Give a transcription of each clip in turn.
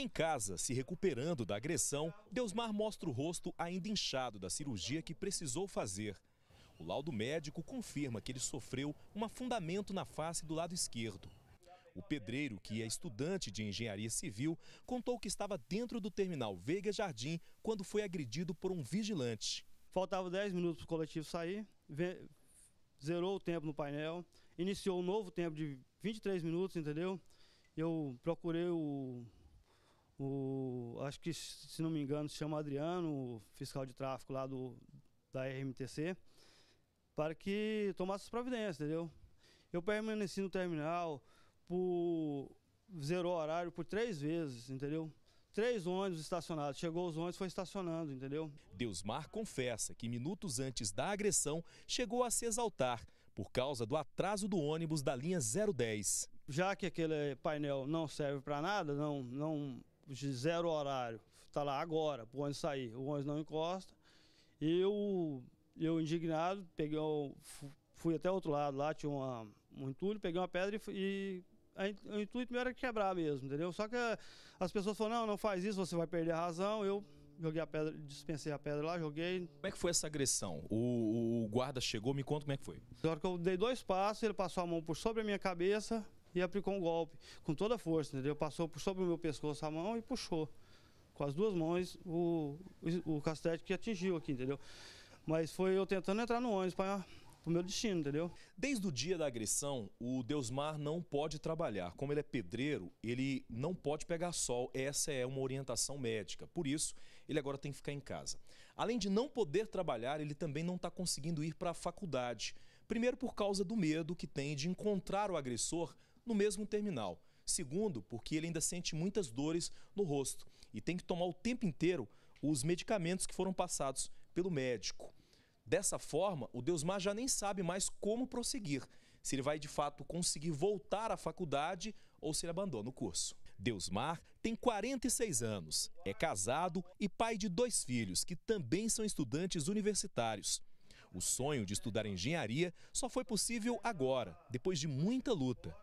Em casa, se recuperando da agressão, Deusmar mostra o rosto ainda inchado da cirurgia que precisou fazer. O laudo médico confirma que ele sofreu um afundamento na face do lado esquerdo. O pedreiro, que é estudante de engenharia civil, contou que estava dentro do terminal Veiga Jardim quando foi agredido por um vigilante. Faltava 10 minutos para o coletivo sair, zerou o tempo no painel, iniciou um novo tempo de 23 minutos, entendeu? Eu procurei o o, acho que, se não me engano, se chama Adriano, fiscal de tráfico lá do, da RMTC, para que tomasse as providências, entendeu? Eu permaneci no terminal por zerou horário por três vezes, entendeu? Três ônibus estacionados. Chegou os ônibus, foi estacionando, entendeu? Deusmar confessa que minutos antes da agressão chegou a se exaltar por causa do atraso do ônibus da linha 010. Já que aquele painel não serve para nada, não, não zero horário, está lá agora, para o ônibus sair. O ônibus não encosta. Eu, eu indignado, peguei, fui até o outro lado, lá tinha uma, um entulho, peguei uma pedra e, e o intuito meu era quebrar mesmo, entendeu? Só que as pessoas falaram, não, não faz isso, você vai perder a razão. Eu joguei a pedra, dispensei a pedra lá, joguei. Como é que foi essa agressão? O, o guarda chegou, me conta como é que foi. Na hora que eu dei dois passos, ele passou a mão por sobre a minha cabeça, e aplicou um golpe com toda a força, entendeu? Passou por sobre o meu pescoço a mão e puxou com as duas mãos o, o castete que atingiu aqui, entendeu? Mas foi eu tentando entrar no ônibus para o meu destino, entendeu? Desde o dia da agressão, o Deusmar não pode trabalhar. Como ele é pedreiro, ele não pode pegar sol. Essa é uma orientação médica. Por isso, ele agora tem que ficar em casa. Além de não poder trabalhar, ele também não está conseguindo ir para a faculdade. Primeiro por causa do medo que tem de encontrar o agressor no mesmo terminal. Segundo, porque ele ainda sente muitas dores no rosto e tem que tomar o tempo inteiro os medicamentos que foram passados pelo médico. Dessa forma, o Deusmar já nem sabe mais como prosseguir, se ele vai de fato conseguir voltar à faculdade ou se ele abandona o curso. Deusmar tem 46 anos, é casado e pai de dois filhos, que também são estudantes universitários. O sonho de estudar engenharia só foi possível agora, depois de muita luta.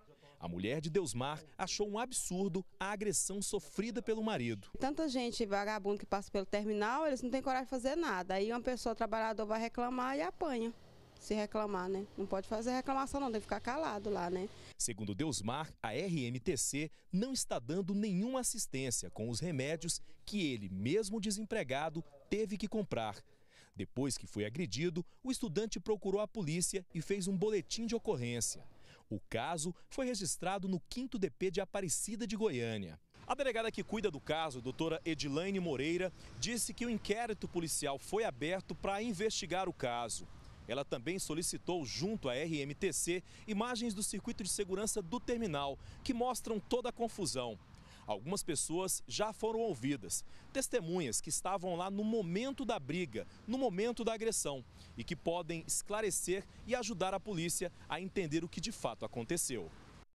A mulher de Deusmar achou um absurdo a agressão sofrida pelo marido. Tanta gente vagabundo que passa pelo terminal, eles não têm coragem de fazer nada. Aí uma pessoa trabalhadora vai reclamar e apanha se reclamar, né? Não pode fazer reclamação não, tem que ficar calado lá, né? Segundo Deusmar, a RMTC não está dando nenhuma assistência com os remédios que ele, mesmo desempregado, teve que comprar. Depois que foi agredido, o estudante procurou a polícia e fez um boletim de ocorrência. O caso foi registrado no 5 DP de Aparecida de Goiânia. A delegada que cuida do caso, doutora Edilaine Moreira, disse que o inquérito policial foi aberto para investigar o caso. Ela também solicitou, junto à RMTC, imagens do circuito de segurança do terminal, que mostram toda a confusão. Algumas pessoas já foram ouvidas, testemunhas que estavam lá no momento da briga, no momento da agressão e que podem esclarecer e ajudar a polícia a entender o que de fato aconteceu.